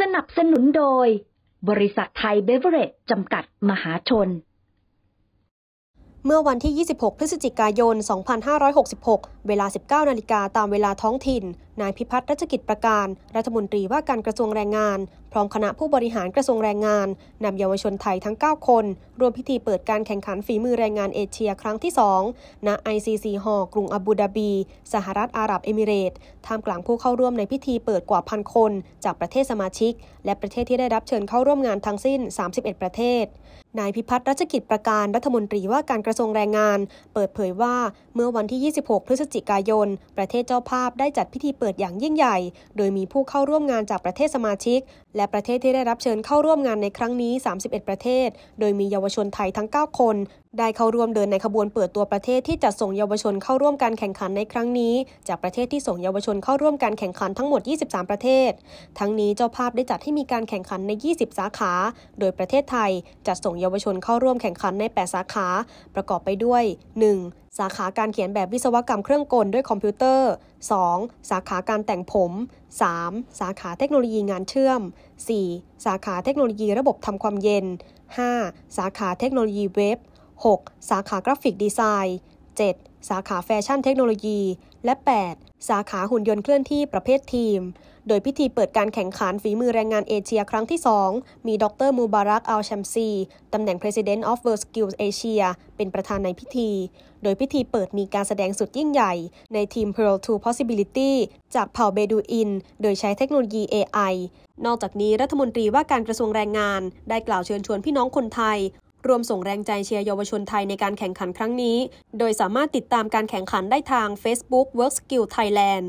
สนับสนุนโดย บริษัทไทยเบเวอเรจจำกัดมหาชน เมื่อวันที่ 26 พฤศจิกายน 2566 เวลา 19นาฬิกาตามเวลาท้องถิ่นนายพิพัฒน์รัชกิจประการ รัฐมนตรีว่าการกระทรวงแรงงาน พร้อมคณะผู้บริหารกระทรวงแรงงานนำเยาวชนไทยทั้ง 9 คนร่วมพิธีเปิดการแข่งขันฝีมือแรงงานเอเชียครั้งที่ 2 ณ ICC ฮอลกรุงอาบูดาบี สหรัฐอาหรับเอมิเรตท่ามกลางผู้เข้าร่วมในพิธีเปิดกว่าพันคน จากประเทศสมาชิก และประเทศที่ได้รับเชิญเข้าร่วมงานทั้งสิ้น 31 ประเทศ นายพิพัฒน์รัชกิจประการรัฐมนตรีว่าการกระทรวงแรงงาน เปิดเผยว่าเมื่อวันที่ 26 พฤศจิกายน ประเทศเจ้าภาพได้จัดพิธีเปิดิดอย่างยิ่งใหญ่ โดยมีผู้เข้าร่วมงานจากประเทศสมาชิก และประเทศที่ได้รับเชิญเข้าร่วมงานในครั้งนี้ 31 ประเทศ โดยมีเยาวชนไทยทั้ง 9 คนได้เข้าร่วมเดินในขบวนเปิดตัวประเทศที่จะส่งเยาวชนเข้าร่วมการแข่งขันในครั้งนี้ จากประเทศที่ส่งเยาวชนเข้าร่วมการแข่งขันทั้งหมด 23 ประเทศ ทั้งนี้เจ้าภาพได้จัดให้มีการแข่งขันใน 20 สาขา โดยประเทศไทย จัดส่งเยาวชนเข้าร่วมแข่งขันใน 8 สาขาประกอบไปด้วย 1. สาขาการเขียนแบบวิศวกรรมเครื่องกลด้วยคอมพิวเตอร์ 2. สาขาการแต่งผม 3. สาขาเทคโนโลยีงานเชื่อม 4. สาขาเทคโนโลยีระบบทำความเย็น 5. สาขาเทคโนโลยีเว็บ 6. สาขากราฟิกดีไซน์ 7. สาขาแฟชั่นเทคโนโลยี และ 8. สาขาหุ่นยนต์เคลื่อนที่ประเภททีม โดยพิธีเปิดการแข่งขันฝีมือแรงงานเอเชียครั้งที่ 2 มีดรมูบารักอัลชัมซี ตำแหน่ง President of World Skills Asia เป็นประธานในพิธี โดยพิธีเปิดมีการแสดงสุดยิ่งใหญ่ในทีม Pearl to Possibility จากเผ่าเบดูอิน โดยใช้เทคโนโลยี AI นอกจากนี้รัฐมนตรีว่าการกระทรวงแรงงานได้กล่าวเชิญชวนพี่น้องคนไทยรวมส่งแรงใจเชียร์เยาวชนไทยในการแข่งขันครั้งนี้ โดยสามารถติดตามการแข่งขันได้ทาง Facebook Work Skill Thailand